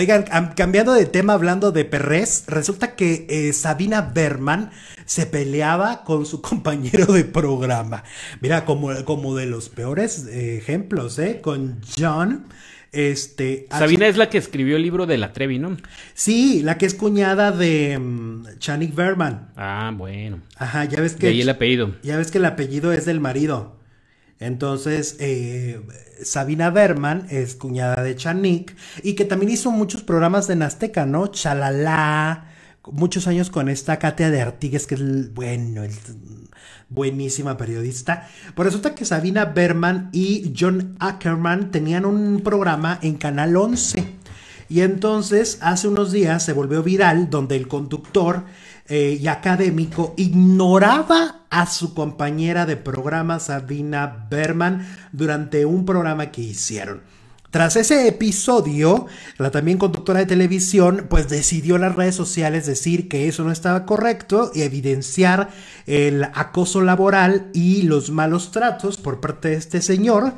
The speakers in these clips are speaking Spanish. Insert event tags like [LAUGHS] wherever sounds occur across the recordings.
Oigan, cambiando de tema, hablando de perrés, resulta que eh, Sabina Berman se peleaba con su [LAUGHS] compañero de programa. Mira, como, como de los peores eh, ejemplos, ¿eh? Con John. Este, Sabina es la que escribió el libro de la Trevi, ¿no? Sí, la que es cuñada de mm, Chanik Berman. Ah, bueno. Ajá, ya ves que. De ahí el apellido. Ya ves que el apellido es del marido. Entonces, eh, Sabina Berman es cuñada de Chanik y que también hizo muchos programas de Azteca, ¿no? Chalala, muchos años con esta Katia de Artigues, que es, bueno, es buenísima periodista. Pues resulta que Sabina Berman y John Ackerman tenían un programa en Canal 11. Y entonces, hace unos días se volvió viral donde el conductor eh, y académico, ignoraba a su compañera de programa Sabina Berman durante un programa que hicieron. Tras ese episodio, la también conductora de televisión, pues decidió en las redes sociales decir que eso no estaba correcto y evidenciar el acoso laboral y los malos tratos por parte de este señor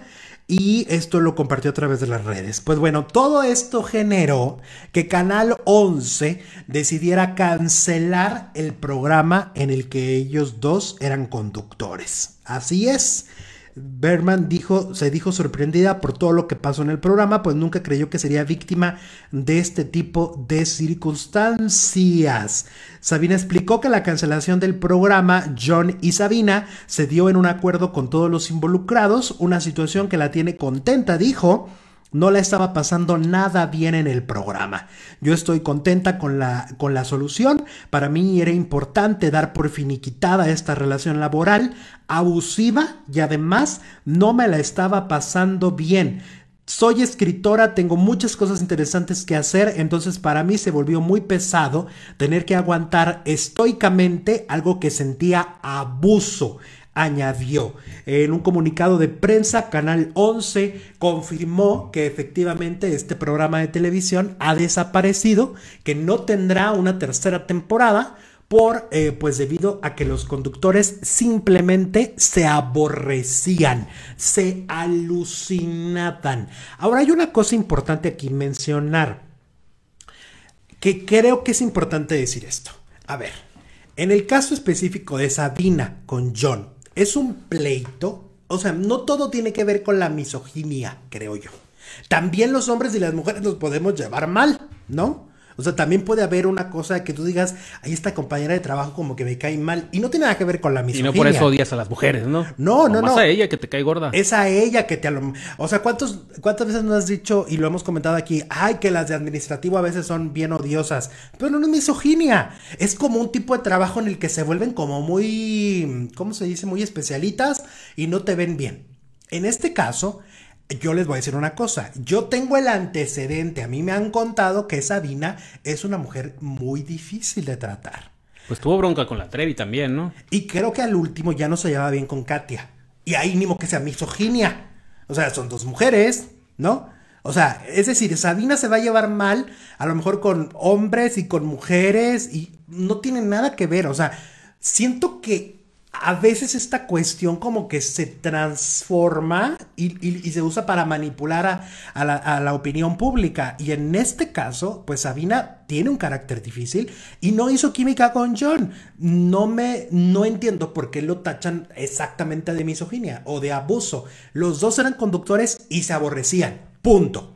y esto lo compartió a través de las redes. Pues bueno, todo esto generó que Canal 11 decidiera cancelar el programa en el que ellos dos eran conductores. Así es. Berman dijo, se dijo sorprendida por todo lo que pasó en el programa, pues nunca creyó que sería víctima de este tipo de circunstancias. Sabina explicó que la cancelación del programa John y Sabina se dio en un acuerdo con todos los involucrados, una situación que la tiene contenta, dijo. No la estaba pasando nada bien en el programa. Yo estoy contenta con la, con la solución. Para mí era importante dar por finiquitada esta relación laboral abusiva y además no me la estaba pasando bien. Soy escritora, tengo muchas cosas interesantes que hacer, entonces para mí se volvió muy pesado tener que aguantar estoicamente algo que sentía abuso añadió. En un comunicado de prensa, Canal 11 confirmó que efectivamente este programa de televisión ha desaparecido, que no tendrá una tercera temporada por eh, pues debido a que los conductores simplemente se aborrecían, se alucinaban. Ahora hay una cosa importante aquí mencionar, que creo que es importante decir esto. A ver, en el caso específico de Sabina con John, es un pleito. O sea, no todo tiene que ver con la misoginia, creo yo. También los hombres y las mujeres nos podemos llevar mal, ¿no? O sea, también puede haber una cosa que tú digas, ahí esta compañera de trabajo como que me cae mal y no tiene nada que ver con la misoginia. Y no por eso odias a las mujeres, ¿no? No, no, no. Es a ella que te cae gorda. Es a ella que te... O sea, ¿cuántos, ¿cuántas veces nos has dicho y lo hemos comentado aquí? Ay, que las de administrativo a veces son bien odiosas. Pero no es misoginia. Es como un tipo de trabajo en el que se vuelven como muy... ¿Cómo se dice? Muy especialitas y no te ven bien. En este caso, yo les voy a decir una cosa, yo tengo el antecedente, a mí me han contado que Sabina es una mujer muy difícil de tratar. Pues tuvo bronca con la Trevi también, ¿no? Y creo que al último ya no se llevaba bien con Katia. Y ahí mismo que sea misoginia. O sea, son dos mujeres, ¿no? O sea, es decir, Sabina se va a llevar mal, a lo mejor con hombres y con mujeres, y no tiene nada que ver. O sea, siento que a veces esta cuestión como que se transforma y, se usa para manipular a, la, opinión pública. Y en este caso, pues Sabina tiene un carácter difícil y no hizo química con John. No me, no entiendo por qué lo tachan exactamente de misoginia o de abuso. Los dos eran conductores y se aborrecían. Punto.